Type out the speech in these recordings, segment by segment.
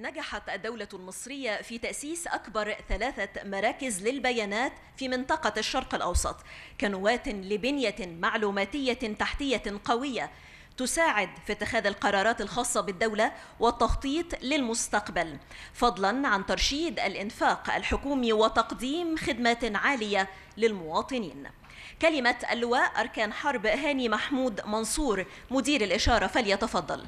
نجحت الدولة المصرية في تأسيس أكبر ثلاثة مراكز للبيانات في منطقة الشرق الأوسط كنواة لبنية معلوماتية تحتية قوية تساعد في اتخاذ القرارات الخاصة بالدولة والتخطيط للمستقبل فضلا عن ترشيد الإنفاق الحكومي وتقديم خدمات عالية للمواطنين كلمة اللواء أركان حرب هاني محمود منصور مدير الإشارة فليتفضل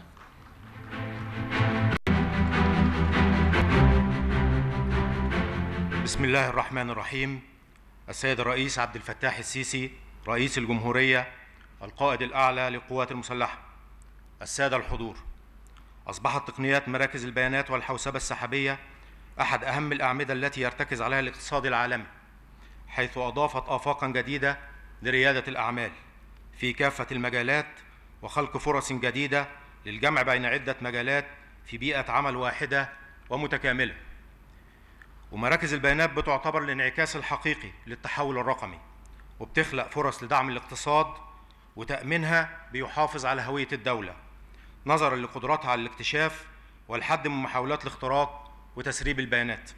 بسم الله الرحمن الرحيم السيد الرئيس عبد الفتاح السيسي رئيس الجمهورية القائد الأعلى للقوات المسلحة السادة الحضور أصبحت تقنيات مراكز البيانات والحوسبة السحابية أحد أهم الأعمدة التي يرتكز عليها الاقتصاد العالمي حيث أضافت آفاقا جديدة لريادة الأعمال في كافة المجالات وخلق فرص جديدة للجمع بين عدة مجالات في بيئة عمل واحدة ومتكاملة ومراكز البيانات بتعتبر الانعكاس الحقيقي للتحول الرقمي وبتخلق فرص لدعم الاقتصاد وتأمينها بيحافظ على هوية الدولة نظرا لقدراتها على الاكتشاف والحد من محاولات الاختراق وتسريب البيانات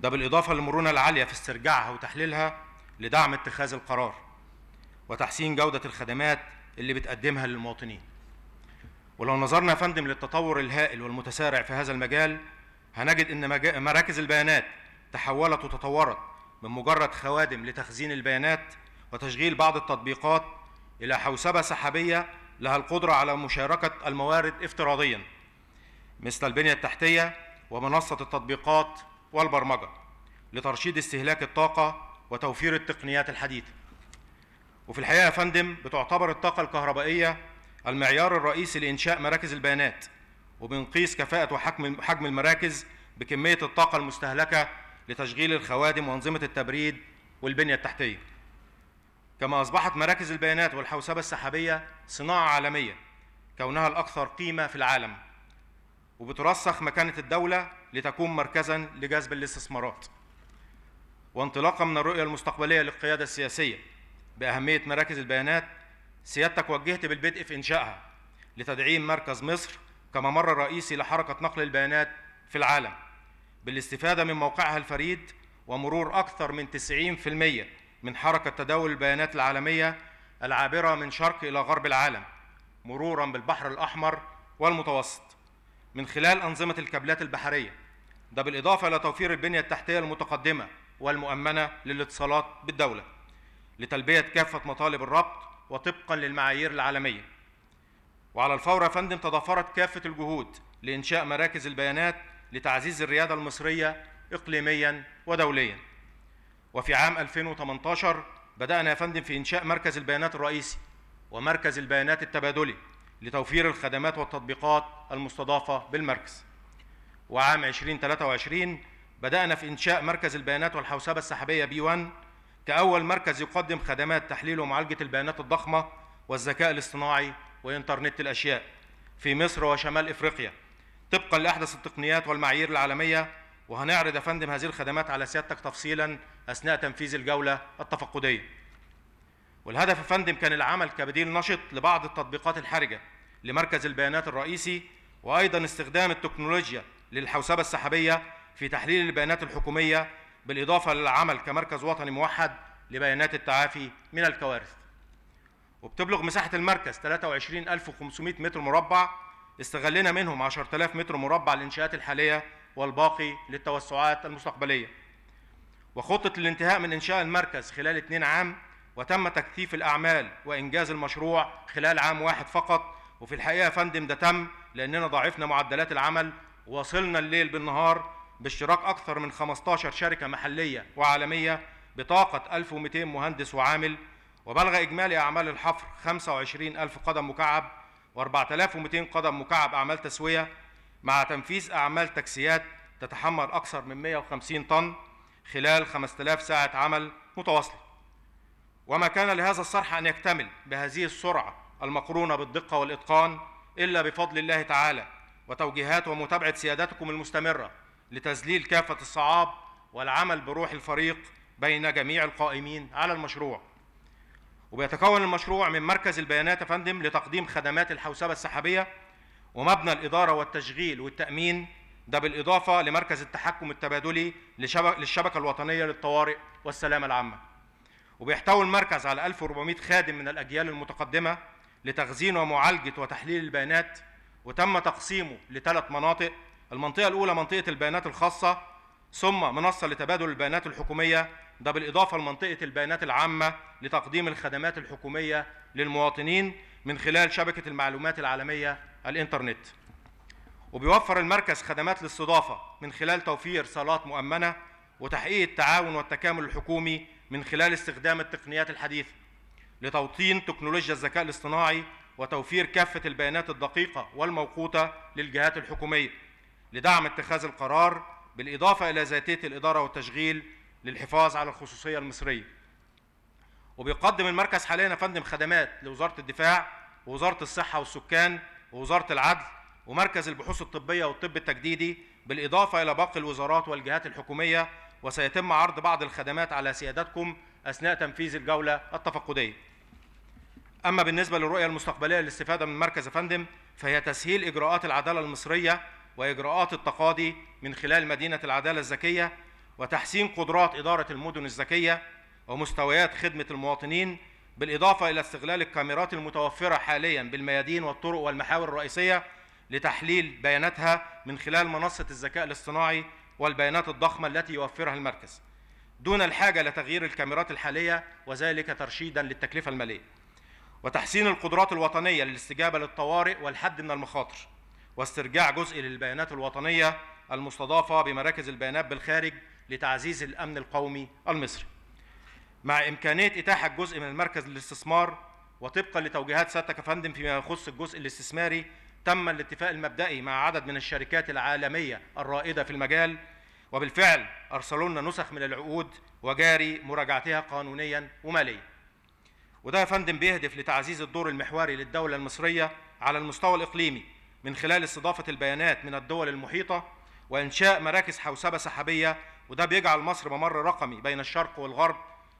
ده بالإضافة للمرونة العالية في استرجاعها وتحليلها لدعم اتخاذ القرار وتحسين جودة الخدمات اللي بتقدمها للمواطنين ولو نظرنا يا فندم للتطور الهائل والمتسارع في هذا المجال هنجد ان مراكز البيانات تحولت وتطورت من مجرد خوادم لتخزين البيانات وتشغيل بعض التطبيقات الى حوسبه سحابيه لها القدره على مشاركه الموارد افتراضيا مثل البنيه التحتيه ومنصه التطبيقات والبرمجه لترشيد استهلاك الطاقه وتوفير التقنيات الحديثه وفي الحقيقه يا فندم بتعتبر الطاقه الكهربائيه المعيار الرئيسي لانشاء مراكز البيانات وبنقيس كفاءة وحجم حجم المراكز بكمية الطاقة المستهلكة لتشغيل الخوادم وأنظمة التبريد والبنية التحتية. كما أصبحت مراكز البيانات والحوسبة السحابية صناعة عالمية كونها الأكثر قيمة في العالم. وبترسخ مكانة الدولة لتكون مركزا لجذب الاستثمارات. وانطلاقا من الرؤية المستقبلية للقيادة السياسية بأهمية مراكز البيانات سيادتك وجهت بالبدء في إنشائها لتدعيم مركز مصر كممر رئيسي لحركة نقل البيانات في العالم بالاستفادة من موقعها الفريد ومرور أكثر من 90% من حركة تداول البيانات العالمية العابرة من شرق إلى غرب العالم مرورا بالبحر الأحمر والمتوسط من خلال أنظمة الكابلات البحرية ده بالإضافة إلى توفير البنية التحتية المتقدمة والمؤمنة للاتصالات بالدولة لتلبية كافة مطالب الربط وطبقا للمعايير العالمية وعلى الفور يا فندم تضافرت كافة الجهود لإنشاء مراكز البيانات لتعزيز الريادة المصرية إقليميا ودوليا وفي عام 2018 بدأنا يا فندم في إنشاء مركز البيانات الرئيسي ومركز البيانات التبادلي لتوفير الخدمات والتطبيقات المستضافة بالمركز وعام 2023 بدأنا في إنشاء مركز البيانات والحوسبة السحابية بي 1 كأول مركز يقدم خدمات تحليل ومعالجة البيانات الضخمة والذكاء الاصطناعي وإنترنت الأشياء في مصر وشمال إفريقيا طبقا لأحدث التقنيات والمعايير العالمية وهنعرض يا فندم هذه الخدمات على سيادتك تفصيلا أثناء تنفيذ الجولة التفقدية والهدف يا فندم كان العمل كبديل نشط لبعض التطبيقات الحرجة لمركز البيانات الرئيسي وأيضا استخدام التكنولوجيا للحوسبة السحابية في تحليل البيانات الحكومية بالإضافة للعمل كمركز وطني موحد لبيانات التعافي من الكوارث وبتبلغ مساحة المركز 23500 متر مربع استغلنا منهم 10000 متر مربع للإنشاءات الحالية والباقي للتوسعات المستقبلية وخطة الانتهاء من إنشاء المركز خلال اثنين عام وتم تكثيف الأعمال وإنجاز المشروع خلال عام واحد فقط وفي الحقيقة يا فندم ده تم لأننا ضاعفنا معدلات العمل وصلنا الليل بالنهار باشتراك أكثر من 15 شركة محلية وعالمية بطاقة 1200 مهندس وعامل وبلغ إجمالي أعمال الحفر 25000 قدم مكعب و4200 قدم مكعب أعمال تسوية مع تنفيذ أعمال تكسيات تتحمل أكثر من 150 طن خلال 5000 ساعة عمل متواصلة وما كان لهذا الصرح أن يكتمل بهذه السرعة المقرونة بالدقة والإتقان إلا بفضل الله تعالى وتوجيهات ومتابعة سيادتكم المستمرة لتذليل كافة الصعاب والعمل بروح الفريق بين جميع القائمين على المشروع وبيتكون المشروع من مركز البيانات يا فندم لتقديم خدمات الحوسبه السحابيه ومبنى الاداره والتشغيل والتامين ده بالاضافه لمركز التحكم التبادلي للشبكه الوطنيه للطوارئ والسلامه العامه. وبيحتوي المركز على 1400 خادم من الاجيال المتقدمه لتخزين ومعالجه وتحليل البيانات وتم تقسيمه لثلاث مناطق المنطقه الاولى منطقه البيانات الخاصه ثم منصه لتبادل البيانات الحكوميه ده بالإضافة لمنطقة البيانات العامة لتقديم الخدمات الحكومية للمواطنين من خلال شبكة المعلومات العالمية الإنترنت وبيوفر المركز خدمات الاستضافة من خلال توفير صالات مؤمنة وتحقيق التعاون والتكامل الحكومي من خلال استخدام التقنيات الحديثة لتوطين تكنولوجيا الذكاء الاصطناعي وتوفير كافة البيانات الدقيقة والموقوتة للجهات الحكومية لدعم اتخاذ القرار بالإضافة إلى ذاتية الإدارة والتشغيل للحفاظ على الخصوصيه المصريه وبيقدم المركز حاليا يا فندم خدمات لوزاره الدفاع ووزاره الصحه والسكان ووزاره العدل ومركز البحوث الطبيه والطب التجديدي بالاضافه الى باقي الوزارات والجهات الحكوميه وسيتم عرض بعض الخدمات على سيادتكم اثناء تنفيذ الجوله التفقديه. اما بالنسبه للرؤيه المستقبليه للاستفاده من مركز فندم فهي تسهيل اجراءات العداله المصريه واجراءات التقاضي من خلال مدينه العداله الذكيه وتحسين قدرات إدارة المدن الذكية ومستويات خدمة المواطنين بالإضافة إلى استغلال الكاميرات المتوفرة حاليا بالميادين والطرق والمحاور الرئيسية لتحليل بياناتها من خلال منصة الذكاء الاصطناعي والبيانات الضخمة التي يوفرها المركز دون الحاجة لتغيير الكاميرات الحالية وذلك ترشيدا للتكلفة المالية وتحسين القدرات الوطنية للاستجابة للطوارئ والحد من المخاطر واسترجاع جزء للبيانات الوطنية المستضافة بمراكز البيانات بالخارج لتعزيز الأمن القومي المصري مع إمكانية إتاحة جزء من المركز للاستثمار وطبقا لتوجيهات سيادتك يا فندم فيما يخص الجزء الاستثماري تم الاتفاق المبدئي مع عدد من الشركات العالمية الرائدة في المجال وبالفعل أرسلوا لنا نسخ من العقود وجاري مراجعتها قانونيا وماليا وده يا فندم بيهدف لتعزيز الدور المحوري للدولة المصرية على المستوى الإقليمي من خلال استضافة البيانات من الدول المحيطة وإنشاء مراكز حوسبة سحابية وده بيجعل مصر ممر رقمي بين الشرق والغرب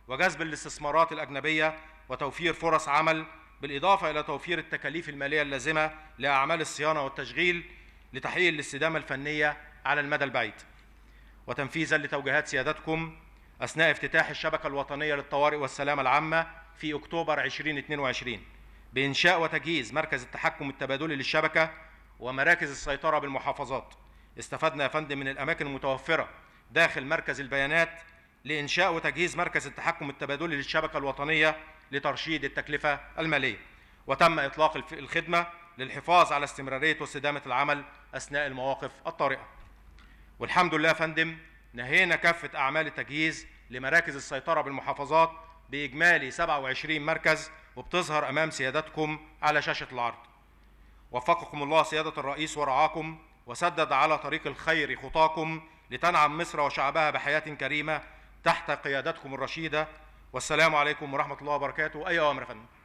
وجذب الاستثمارات الأجنبية وتوفير فرص عمل بالإضافة إلى توفير التكاليف المالية اللازمة لأعمال الصيانة والتشغيل لتحقيق الاستدامة الفنية على المدى البعيد وتنفيذا لتوجيهات سيادتكم أثناء افتتاح الشبكة الوطنية للطوارئ والسلامة العامة في أكتوبر 2022 بإنشاء وتجهيز مركز التحكم التبادلي للشبكة ومراكز السيطرة بالمحافظات استفدنا يا فندم من الأماكن المتوفرة داخل مركز البيانات لإنشاء وتجهيز مركز التحكم التبادلي للشبكة الوطنية لترشيد التكلفة المالية وتم إطلاق الخدمة للحفاظ على استمرارية واستدامة العمل أثناء المواقف الطارئة والحمد لله يا فندم نهينا كافة أعمال التجهيز لمراكز السيطرة بالمحافظات بإجمالي 27 مركز وبتظهر أمام سيادتكم على شاشة العرض وفقكم الله سيادة الرئيس ورعاكم وسدد على طريق الخير خطاكم لتنعم مصر وشعبها بحياة كريمة تحت قيادتكم الرشيدة والسلام عليكم ورحمة الله وبركاته أي أوامر يا فندم